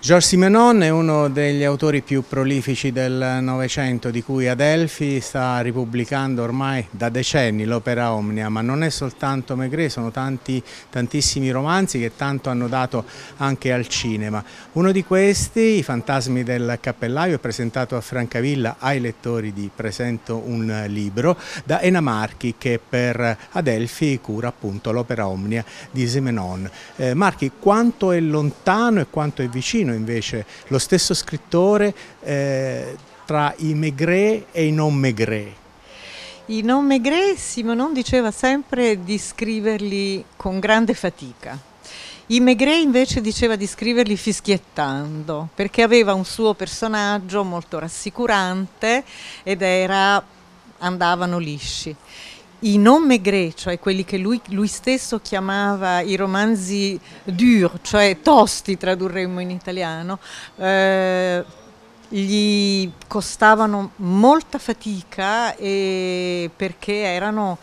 Georges Simenon è uno degli autori più prolifici del Novecento, di cui Adelphi sta ripubblicando ormai da decenni l'opera Omnia, ma non è soltanto Maigret, sono tanti, tantissimi romanzi che tanto hanno dato anche al cinema. Uno di questi, I fantasmi del cappellaio, è presentato a Francavilla ai lettori di Presento un libro da Enamarchi, che per Adelphi cura appunto l'opera Omnia di Simenon. Eh, Marchi, quanto è lontano e quanto è vicino Tarantino invece, lo stesso scrittore eh, tra i Maigret e i non Maigret? I non Maigret Simonon diceva sempre di scriverli con grande fatica. I Maigret invece diceva di scriverli fischiettando, perché aveva un suo personaggio molto rassicurante ed era andavano lisci i nome greci, cioè quelli che lui, lui, stesso chiamava i romanzi dur, cioè tosti tradurremmo in italiano, eh, gli costavano molta fatica perché erano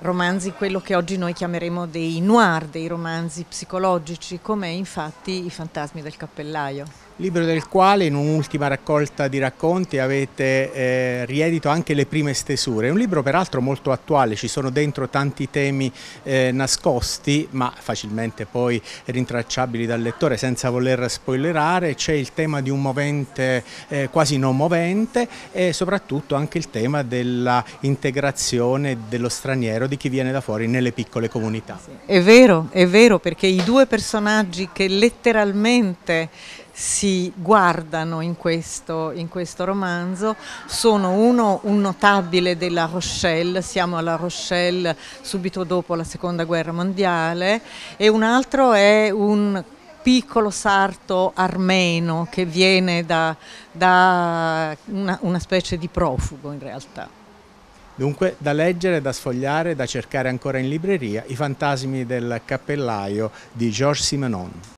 romanzi quello che oggi noi chiameremo dei noir, dei romanzi psicologici, come infatti i fantasmi del cappellaio libro del quale in un'ultima raccolta di racconti avete eh, riedito anche le prime stesure. È un libro peraltro molto attuale, ci sono dentro tanti temi eh, nascosti ma facilmente poi rintracciabili dal lettore senza voler spoilerare, c'è il tema di un movente eh, quasi non movente e soprattutto anche il tema dell'integrazione dello straniero, di chi viene da fuori nelle piccole comunità. È vero, è vero perché i due personaggi che letteralmente si guardano in questo, in questo romanzo sono uno un notabile della Rochelle, siamo alla Rochelle subito dopo la seconda guerra mondiale e un altro è un piccolo sarto armeno che viene da, da una, una specie di profugo in realtà. Dunque, da leggere, da sfogliare, da cercare ancora in libreria, I fantasmi del cappellaio di Georges Simenon.